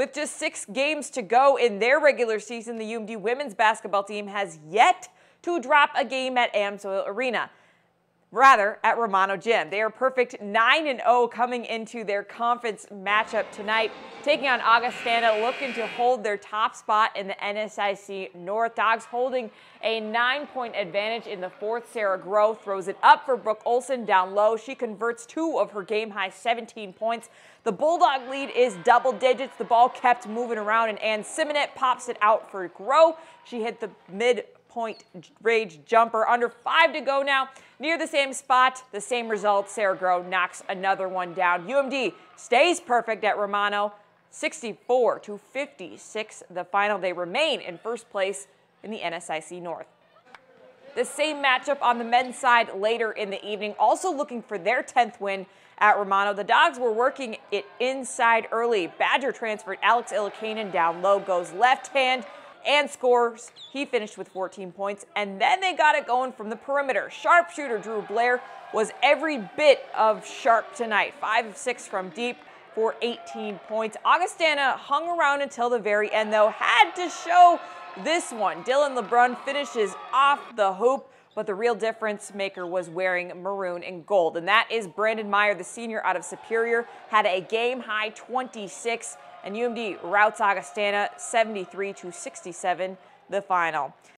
With just six games to go in their regular season, the UMD women's basketball team has yet to drop a game at AMSOIL Arena rather at Romano Gym. They are perfect 9-0 coming into their conference matchup tonight, taking on Augustana, looking to hold their top spot in the NSIC North. Dogs holding a nine-point advantage in the fourth. Sarah Groh throws it up for Brooke Olson down low. She converts two of her game-high 17 points. The Bulldog lead is double digits. The ball kept moving around, and Ann Simonet pops it out for Groh. She hit the mid point rage jumper. Under five to go now. Near the same spot, the same result. Sarah Groh knocks another one down. UMD stays perfect at Romano, 64 to 56. The final. They remain in first place in the NSIC North. The same matchup on the men's side later in the evening, also looking for their 10th win at Romano. The Dogs were working it inside early. Badger transferred Alex Ilikanen down low, goes left hand and scores. He finished with 14 points, and then they got it going from the perimeter. Sharpshooter Drew Blair was every bit of sharp tonight. Five of six from deep for 18 points. Augustana hung around until the very end, though, had to show this one. Dylan LeBrun finishes off the hoop but the real difference maker was wearing maroon and gold. And that is Brandon Meyer, the senior out of Superior, had a game high 26, and UMD routs Agostana 73 to 67 the final.